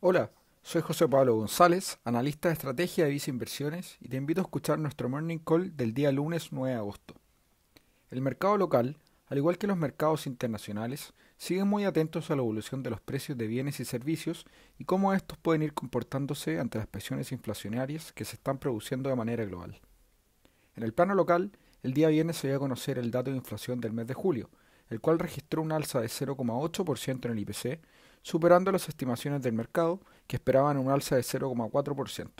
Hola, soy José Pablo González, analista de estrategia de Visa Inversiones y te invito a escuchar nuestro morning call del día lunes 9 de agosto. El mercado local, al igual que los mercados internacionales, sigue muy atentos a la evolución de los precios de bienes y servicios y cómo estos pueden ir comportándose ante las presiones inflacionarias que se están produciendo de manera global. En el plano local, el día viernes se dio a conocer el dato de inflación del mes de julio, el cual registró un alza de 0,8% en el IPC superando las estimaciones del mercado que esperaban un alza de 0,4%.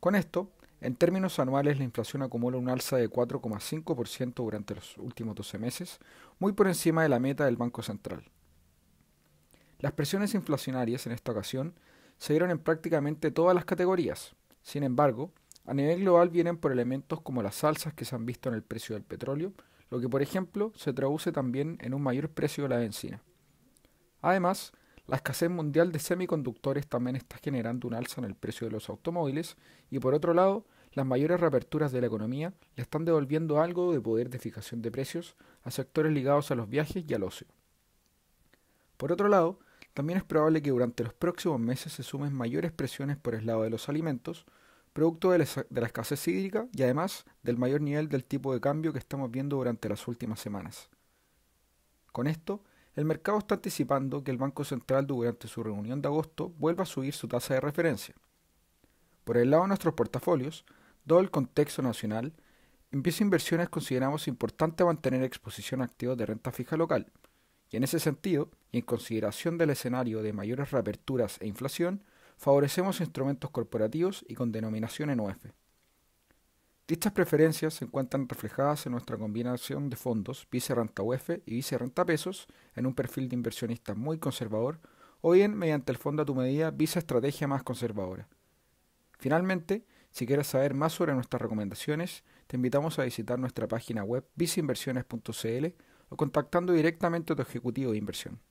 Con esto, en términos anuales la inflación acumula un alza de 4,5% durante los últimos 12 meses, muy por encima de la meta del Banco Central. Las presiones inflacionarias en esta ocasión se dieron en prácticamente todas las categorías. Sin embargo, a nivel global vienen por elementos como las salsas que se han visto en el precio del petróleo, lo que por ejemplo se traduce también en un mayor precio de la benzina. Además, la escasez mundial de semiconductores también está generando un alza en el precio de los automóviles y por otro lado, las mayores reaperturas de la economía le están devolviendo algo de poder de fijación de precios a sectores ligados a los viajes y al ocio. Por otro lado, también es probable que durante los próximos meses se sumen mayores presiones por el lado de los alimentos, producto de la escasez hídrica y además del mayor nivel del tipo de cambio que estamos viendo durante las últimas semanas. Con esto, el mercado está anticipando que el Banco Central durante su reunión de agosto vuelva a subir su tasa de referencia. Por el lado de nuestros portafolios, dado el contexto nacional, en piezas Inversiones consideramos importante mantener exposición a activos de renta fija local, y en ese sentido, y en consideración del escenario de mayores reaperturas e inflación, favorecemos instrumentos corporativos y con denominación en Dichas preferencias se encuentran reflejadas en nuestra combinación de fondos vice-renta UEF y vice-renta pesos en un perfil de inversionista muy conservador o bien mediante el fondo a tu medida Visa Estrategia más conservadora. Finalmente, si quieres saber más sobre nuestras recomendaciones, te invitamos a visitar nuestra página web viceinversiones.cl o contactando directamente a tu ejecutivo de inversión.